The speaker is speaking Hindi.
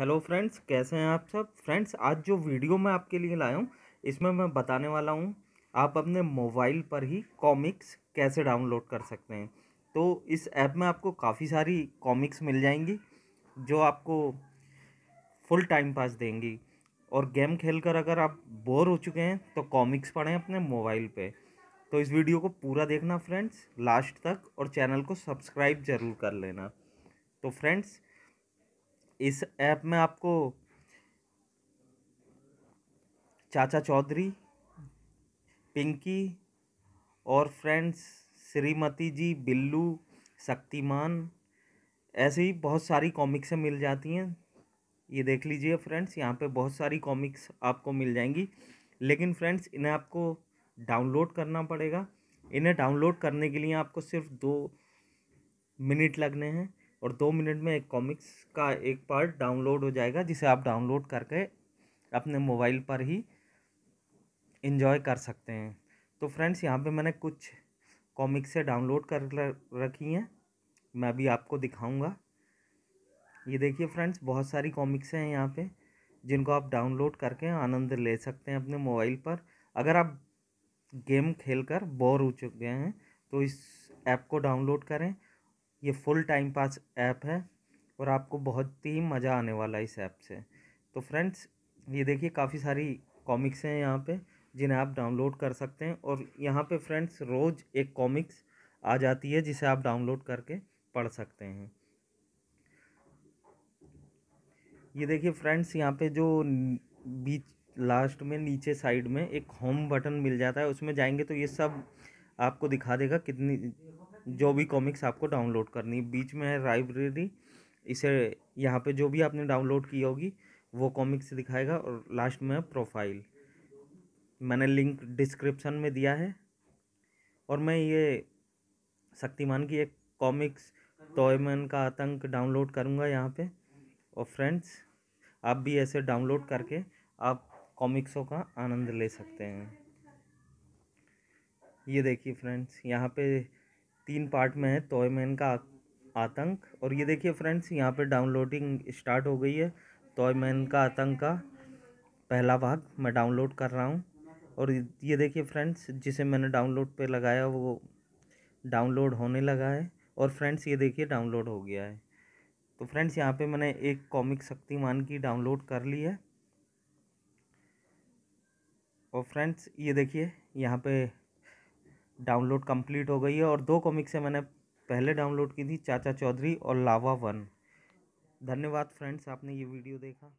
हेलो फ्रेंड्स कैसे हैं आप सब फ्रेंड्स आज जो वीडियो मैं आपके लिए लाया हूँ इसमें मैं बताने वाला हूँ आप अपने मोबाइल पर ही कॉमिक्स कैसे डाउनलोड कर सकते हैं तो इस ऐप में आपको काफ़ी सारी कॉमिक्स मिल जाएंगी जो आपको फुल टाइम पास देंगी और गेम खेल कर अगर आप बोर हो चुके हैं तो कॉमिक्स पढ़ें अपने मोबाइल पर तो इस वीडियो को पूरा देखना फ्रेंड्स लास्ट तक और चैनल को सब्सक्राइब ज़रूर कर लेना तो फ्रेंड्स इस ऐप में आपको चाचा चौधरी पिंकी और फ्रेंड्स श्रीमती जी बिल्लू शक्तिमान ऐसे ही बहुत सारी कॉमिक्सें मिल जाती हैं ये देख लीजिए फ्रेंड्स यहाँ पे बहुत सारी कॉमिक्स आपको मिल जाएंगी लेकिन फ्रेंड्स इन्हें आपको डाउनलोड करना पड़ेगा इन्हें डाउनलोड करने के लिए आपको सिर्फ दो मिनट लगने हैं और दो मिनट में एक कॉमिक्स का एक पार्ट डाउनलोड हो जाएगा जिसे आप डाउनलोड करके अपने मोबाइल पर ही इन्जॉय कर सकते हैं तो फ्रेंड्स यहाँ पे मैंने कुछ कॉमिक्स से डाउनलोड कर रखी हैं मैं अभी आपको दिखाऊंगा ये देखिए फ्रेंड्स बहुत सारी कॉमिक्स हैं यहाँ पे जिनको आप डाउनलोड करके आनंद ले सकते हैं अपने मोबाइल पर अगर आप गेम खेलकर बोर हो चुके हैं तो इस ऐप को डाउनलोड करें ये फुल टाइम पास ऐप है और आपको बहुत ही मज़ा आने वाला है इस ऐप से तो फ्रेंड्स ये देखिए काफ़ी सारी कॉमिक्स हैं यहाँ पे जिन्हें आप डाउनलोड कर सकते हैं और यहाँ पे फ्रेंड्स रोज़ एक कॉमिक्स आ जाती है जिसे आप डाउनलोड करके पढ़ सकते हैं ये देखिए फ्रेंड्स यहाँ पे जो बीच लास्ट में नीचे साइड में एक होम बटन मिल जाता है उसमें जाएंगे तो ये सब आपको दिखा देगा कितनी जो भी कॉमिक्स आपको डाउनलोड करनी बीच में है लाइब्रेरी इसे यहाँ पे जो भी आपने डाउनलोड की होगी वो कॉमिक्स दिखाएगा और लास्ट में प्रोफाइल मैंने लिंक डिस्क्रिप्शन में दिया है और मैं ये शक्तिमान की एक कॉमिक्स टॉयमैन का आतंक डाउनलोड करूँगा यहाँ पे और फ्रेंड्स आप भी ऐसे डाउनलोड करके आप कॉमिक्सों का आनंद ले सकते हैं ये देखिए फ्रेंड्स यहाँ पे तीन पार्ट में है तोयमैन का आतंक और ये देखिए फ्रेंड्स यहाँ पे डाउनलोडिंग स्टार्ट हो गई है टॉय का आतंक का पहला भाग मैं डाउनलोड कर रहा हूँ और ये देखिए फ्रेंड्स जिसे मैंने डाउनलोड पे लगाया वो डाउनलोड होने लगा है और फ्रेंड्स ये देखिए डाउनलोड हो गया है तो फ्रेंड्स यहाँ पे मैंने एक कॉमिक शक्तिमान की डाउनलोड कर ली है और फ्रेंड्स ये देखिए यहाँ पे डाउनलोड कंप्लीट हो गई है और दो कॉमिक्स से मैंने पहले डाउनलोड की थी चाचा चौधरी और लावा वन धन्यवाद फ्रेंड्स आपने ये वीडियो देखा